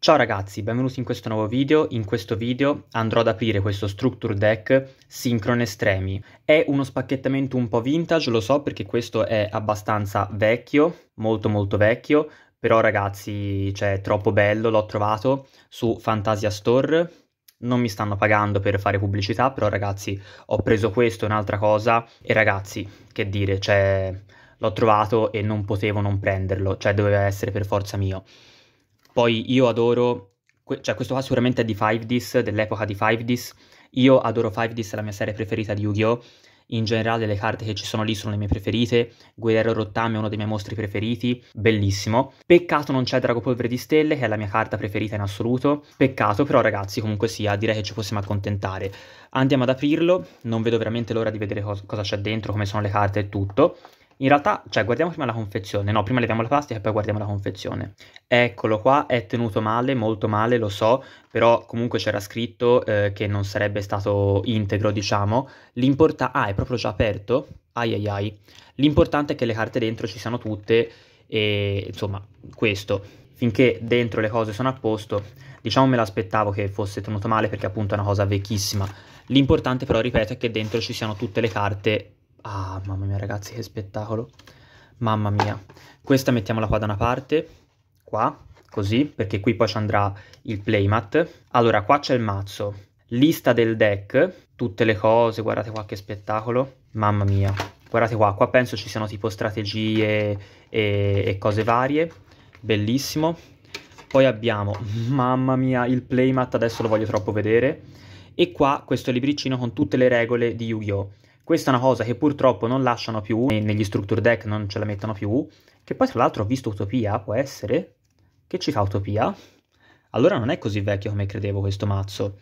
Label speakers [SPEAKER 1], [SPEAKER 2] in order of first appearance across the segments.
[SPEAKER 1] Ciao ragazzi, benvenuti in questo nuovo video. In questo video andrò ad aprire questo Structure Deck Synchron Estremi. È uno spacchettamento un po' vintage, lo so perché questo è abbastanza vecchio, molto molto vecchio, però ragazzi, cioè, è troppo bello, l'ho trovato su Fantasia Store. Non mi stanno pagando per fare pubblicità, però ragazzi, ho preso questo e un'altra cosa e ragazzi, che dire, cioè l'ho trovato e non potevo non prenderlo, cioè doveva essere per forza mio. Poi io adoro, cioè questo qua sicuramente è di 5 ds dell'epoca di 5 ds Io adoro 5 ds è la mia serie preferita di Yu-Gi-Oh! In generale le carte che ci sono lì sono le mie preferite, Guerrero Rottame è uno dei miei mostri preferiti, bellissimo. Peccato non c'è Dragopolvere di Stelle, che è la mia carta preferita in assoluto. Peccato, però ragazzi, comunque sia, direi che ci possiamo accontentare. Andiamo ad aprirlo, non vedo veramente l'ora di vedere cosa c'è dentro, come sono le carte e tutto. In realtà, cioè, guardiamo prima la confezione. No, prima leviamo la plastica e poi guardiamo la confezione. Eccolo qua, è tenuto male, molto male, lo so, però comunque c'era scritto eh, che non sarebbe stato integro, diciamo. L'importante... Ah, è proprio già aperto? Ai ai ai. L'importante è che le carte dentro ci siano tutte e, insomma, questo. Finché dentro le cose sono a posto, diciamo me l'aspettavo che fosse tenuto male perché appunto è una cosa vecchissima. L'importante però, ripeto, è che dentro ci siano tutte le carte Ah, mamma mia ragazzi, che spettacolo. Mamma mia. Questa mettiamola qua da una parte, qua, così, perché qui poi ci andrà il playmat. Allora, qua c'è il mazzo, lista del deck, tutte le cose, guardate qua che spettacolo. Mamma mia. Guardate qua, qua penso ci siano tipo strategie e, e cose varie. Bellissimo. Poi abbiamo, mamma mia, il playmat, adesso lo voglio troppo vedere. E qua questo libricino con tutte le regole di Yu-Gi-Oh! Questa è una cosa che purtroppo non lasciano più, negli structure deck non ce la mettono più, che poi tra l'altro ho visto Utopia, può essere? Che ci fa Utopia? Allora non è così vecchio come credevo questo mazzo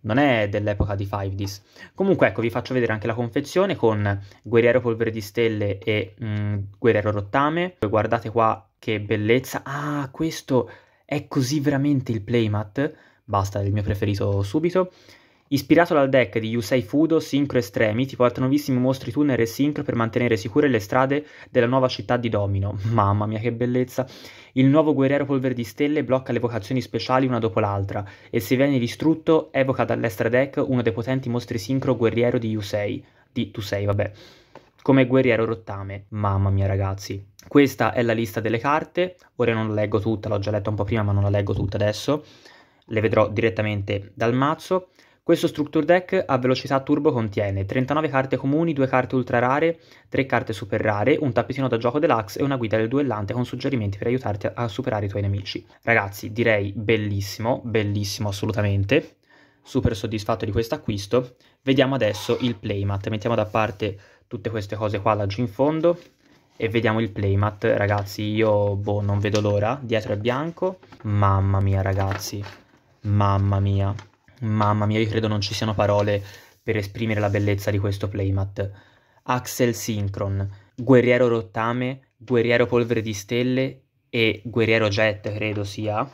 [SPEAKER 1] non è dell'epoca di 5Ds. Comunque, ecco, vi faccio vedere anche la confezione con Guerriero Polvere di Stelle e mh, mm, Guerriero Rottame. Guardate qua che bellezza. Ah, questo è così veramente il playmat. Basta, è il mio preferito subito. Ispirato dal deck di Yusei Fudo, Synchro Estremi ti porta nuovissimi mostri tunnel e synchro per mantenere sicure le strade della nuova città di Domino. Mamma mia che bellezza! Il nuovo guerriero polver di stelle blocca le vocazioni speciali una dopo l'altra e se viene distrutto evoca dall'extra deck uno dei potenti mostri sincro guerriero di Yusei. Di Tusei, vabbè. Come guerriero rottame. Mamma mia ragazzi. Questa è la lista delle carte. Ora non la leggo tutta, l'ho già letta un po' prima ma non la leggo tutta adesso. Le vedrò direttamente dal mazzo. Questo structure deck a velocità turbo contiene 39 carte comuni, 2 carte ultra rare, 3 carte super rare, un tappetino da gioco deluxe e una guida del duellante con suggerimenti per aiutarti a superare i tuoi nemici. Ragazzi, direi bellissimo, bellissimo assolutamente. Super soddisfatto di questo acquisto. Vediamo adesso il playmat. Mettiamo da parte tutte queste cose qua laggiù in fondo e vediamo il playmat. Ragazzi, io boh, non vedo l'ora. Dietro è bianco. Mamma mia, ragazzi. Mamma mia. Mamma mia, io credo non ci siano parole per esprimere la bellezza di questo playmat. Axel Synchron, Guerriero Rottame, Guerriero Polvere di Stelle e Guerriero Jet, credo sia.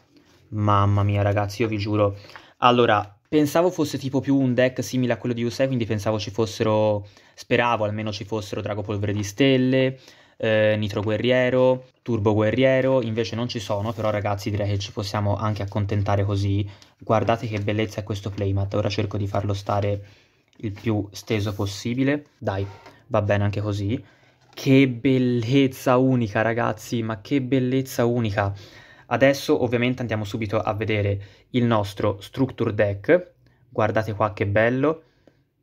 [SPEAKER 1] Mamma mia, ragazzi, io vi giuro. Allora, pensavo fosse tipo più un deck simile a quello di Usei, quindi pensavo ci fossero... Speravo almeno ci fossero Drago Polvere di Stelle, eh, Nitro Guerriero, Turbo Guerriero, invece non ci sono, però ragazzi direi che ci possiamo anche accontentare così. Guardate che bellezza è questo playmat, ora cerco di farlo stare il più steso possibile. Dai, va bene anche così. Che bellezza unica ragazzi, ma che bellezza unica. Adesso ovviamente andiamo subito a vedere il nostro Structure Deck. Guardate qua che bello,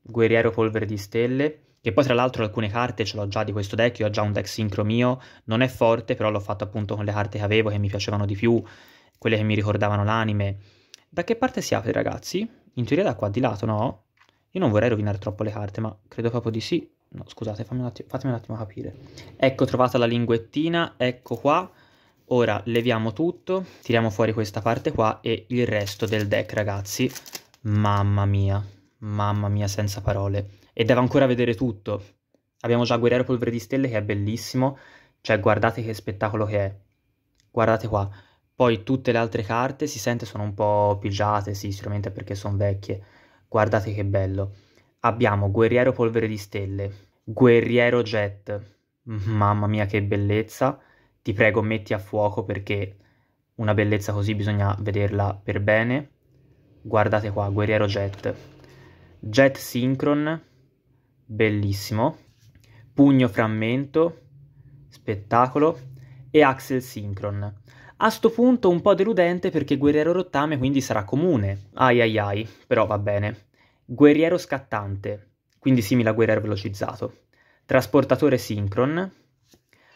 [SPEAKER 1] Guerriero Polvere di Stelle, che poi tra l'altro alcune carte ce l'ho già di questo deck, io ho già un deck sincro mio, non è forte, però l'ho fatto appunto con le carte che avevo, che mi piacevano di più, quelle che mi ricordavano l'anime. Da che parte si apre ragazzi? In teoria da qua di lato, no? Io non vorrei rovinare troppo le carte, ma credo proprio di sì. No, scusate, un attimo, fatemi un attimo capire. Ecco, trovata la linguettina, ecco qua. Ora leviamo tutto, tiriamo fuori questa parte qua e il resto del deck, ragazzi. Mamma mia, mamma mia, senza parole e devo ancora vedere tutto. Abbiamo già Guerriero Polvere di Stelle che è bellissimo, cioè guardate che spettacolo che è. Guardate qua. Poi tutte le altre carte si sente sono un po' pigiate, sì, sicuramente perché sono vecchie. Guardate che bello. Abbiamo Guerriero Polvere di Stelle, Guerriero Jet. Mamma mia che bellezza. Ti prego metti a fuoco perché una bellezza così bisogna vederla per bene. Guardate qua, Guerriero Jet. Jet Synchron, bellissimo, Pugno Frammento, Spettacolo e Axel Synchron. A sto punto un po' deludente perché Guerriero Rottame quindi sarà comune, ai ai ai, però va bene. Guerriero Scattante, quindi simile a Guerriero Velocizzato. Trasportatore Synchron,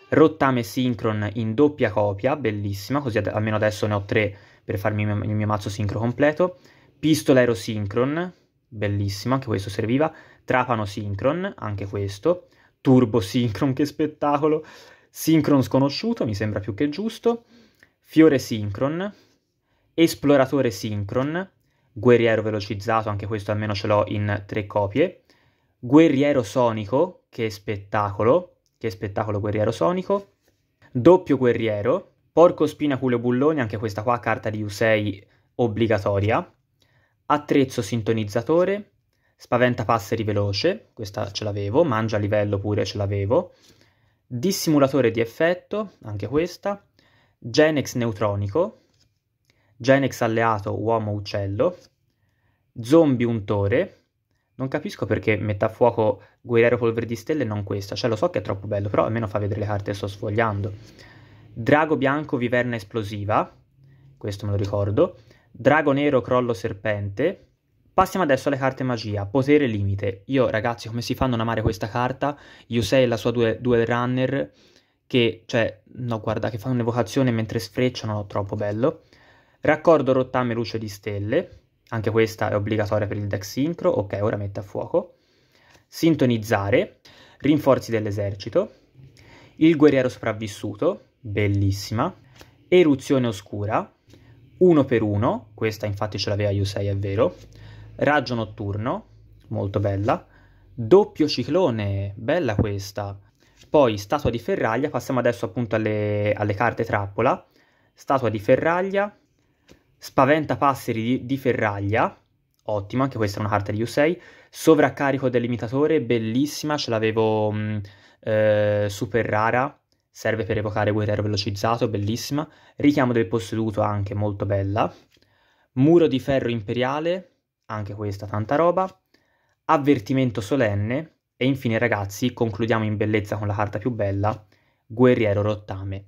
[SPEAKER 1] Rottame Synchron in doppia copia, bellissima, così ad almeno adesso ne ho tre per farmi il mio, il mio mazzo sincro completo. Pistolero Synchron, bellissimo, anche questo serviva, Trapano Synchron, anche questo, Turbo Synchron, che spettacolo, Synchron sconosciuto, mi sembra più che giusto, Fiore Synchron, Esploratore Synchron, Guerriero velocizzato, anche questo almeno ce l'ho in tre copie, Guerriero Sonico, che spettacolo, che spettacolo Guerriero Sonico, Doppio Guerriero, Porco Spina Culo Bulloni, anche questa qua carta di Usei obbligatoria, attrezzo sintonizzatore, spaventa passeri veloce, questa ce l'avevo, mangia livello pure ce l'avevo, dissimulatore di effetto, anche questa, Genex neutronico, Genex alleato uomo-uccello, zombie untore, non capisco perché metta a fuoco guerriero polvere di stelle e non questa, cioè lo so che è troppo bello, però almeno fa vedere le carte che sto sfogliando. Drago bianco viverna esplosiva, questo me lo ricordo, Drago Nero Crollo Serpente. Passiamo adesso alle carte magia, potere limite. Io ragazzi come si fa a non amare questa carta? Yusei e la sua due, due runner che, cioè, no guarda, che fanno un'evocazione mentre sfrecciano, troppo bello. Raccordo rottame luce di stelle, anche questa è obbligatoria per il deck sincro, ok ora mette a fuoco. Sintonizzare, rinforzi dell'esercito, il guerriero sopravvissuto, bellissima, eruzione oscura, uno per uno, questa infatti ce l'aveva Yusei, è vero, raggio notturno, molto bella, doppio ciclone, bella questa, poi statua di ferraglia, passiamo adesso appunto alle, alle carte trappola, statua di ferraglia, spaventa passeri di, di ferraglia, ottima, anche questa è una carta di Yusei, sovraccarico del limitatore, bellissima, ce l'avevo mm, eh, super rara, serve per evocare guerriero velocizzato, bellissima, richiamo del posseduto anche molto bella, muro di ferro imperiale, anche questa tanta roba, avvertimento solenne e infine ragazzi concludiamo in bellezza con la carta più bella, guerriero rottame.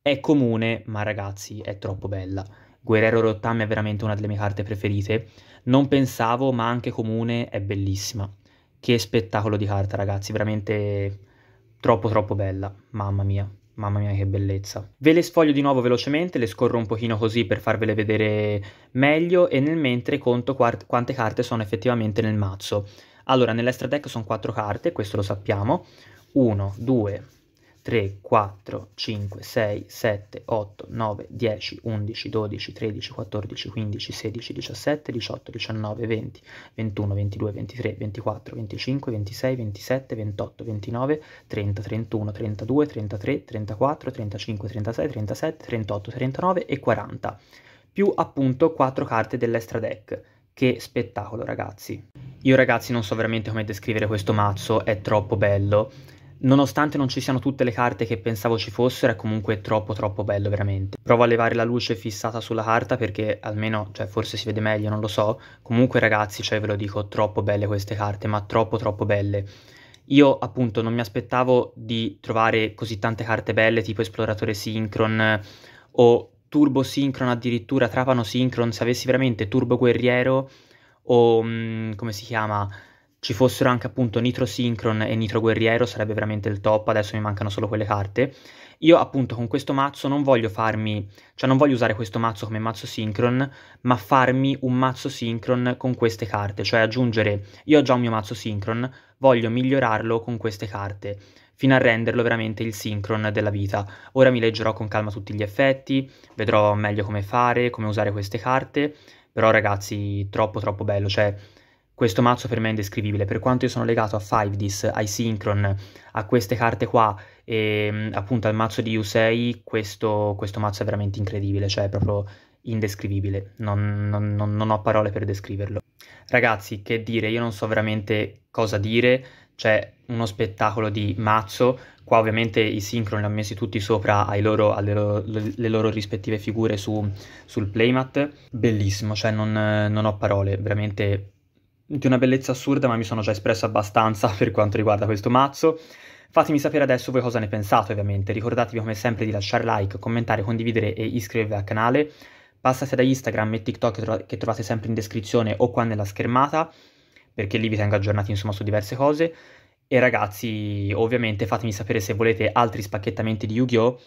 [SPEAKER 1] È comune, ma ragazzi è troppo bella. Guerriero Rottame è veramente una delle mie carte preferite. Non pensavo, ma anche comune è bellissima. Che spettacolo di carta, ragazzi, veramente Troppo troppo bella, mamma mia. Mamma mia che bellezza. Ve le sfoglio di nuovo velocemente, le scorro un pochino così per farvele vedere meglio e nel mentre conto quart- quante carte sono effettivamente nel mazzo. Allora, nell'extra deck sono quattro carte, questo lo sappiamo. 1, 2, 3, 4, 5, 6, 7, 8, 9, 10, 11, 12, 13, 14, 15, 16, 17, 18, 19, 20, 21, 22, 23, 24, 25, 26, 27, 28, 29, 30, 31, 32, 33, 34, 35, 36, 37, 38, 39 e 40, più appunto 4 carte dell'extra deck. Che spettacolo ragazzi! Io ragazzi non so veramente come descrivere questo mazzo, è troppo bello Nonostante non ci siano tutte le carte che pensavo ci fossero, è comunque troppo troppo bello veramente. Provo a levare la luce fissata sulla carta perché almeno, cioè forse si vede meglio, non lo so. Comunque ragazzi, cioè ve lo dico, troppo belle queste carte, ma troppo troppo belle. Io appunto non mi aspettavo di trovare così tante carte belle tipo Esploratore Synchron o Turbo Synchron addirittura, Trapano Synchron, se avessi veramente Turbo Guerriero o mh, mm, come si chiama ci fossero anche appunto Nitro Synchron e Nitro Guerriero sarebbe veramente il top, adesso mi mancano solo quelle carte. Io appunto con questo mazzo non voglio farmi, cioè non voglio usare questo mazzo come mazzo Synchron, ma farmi un mazzo Synchron con queste carte, cioè aggiungere, io ho già un mio mazzo Synchron, voglio migliorarlo con queste carte, fino a renderlo veramente il Synchron della vita. Ora mi leggerò con calma tutti gli effetti, vedrò meglio come fare, come usare queste carte, però ragazzi troppo troppo bello, cioè questo mazzo per me è indescrivibile, per quanto io sono legato a 5dis, ai Synchron, a queste carte qua e ehm, appunto al mazzo di Usei, questo, questo mazzo è veramente incredibile, cioè è proprio indescrivibile, non, non, non, ho parole per descriverlo. Ragazzi, che dire, io non so veramente cosa dire, c'è uno spettacolo di mazzo, qua ovviamente i Synchron li ho messi tutti sopra loro, alle loro, le loro rispettive figure su, sul playmat, bellissimo, cioè non, non ho parole, veramente di una bellezza assurda, ma mi sono già espresso abbastanza per quanto riguarda questo mazzo. Fatemi sapere adesso voi cosa ne pensate ovviamente, ricordatevi come sempre di lasciare like, commentare, condividere e iscrivervi al canale. Passate da Instagram e TikTok che trovate sempre in descrizione o qua nella schermata, perché lì vi tengo aggiornati insomma su diverse cose. E ragazzi, ovviamente fatemi sapere se volete altri spacchettamenti di Yu-Gi-Oh!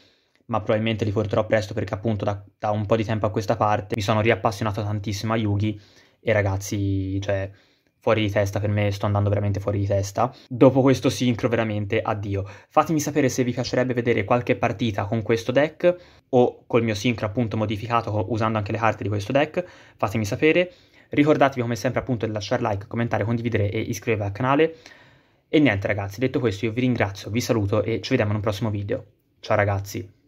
[SPEAKER 1] ma probabilmente li porterò presto perché appunto da, da, un po' di tempo a questa parte mi sono riappassionato tantissimo a Yugi e ragazzi, cioè, fuori di testa, per me sto andando veramente fuori di testa. Dopo questo sincro veramente addio. Fatemi sapere se vi piacerebbe vedere qualche partita con questo deck o col mio sincro appunto modificato usando anche le carte di questo deck, fatemi sapere. Ricordatevi come sempre appunto di lasciare like, commentare, condividere e iscrivervi al canale. E niente ragazzi, detto questo io vi ringrazio, vi saluto e ci vediamo in un prossimo video. Ciao ragazzi!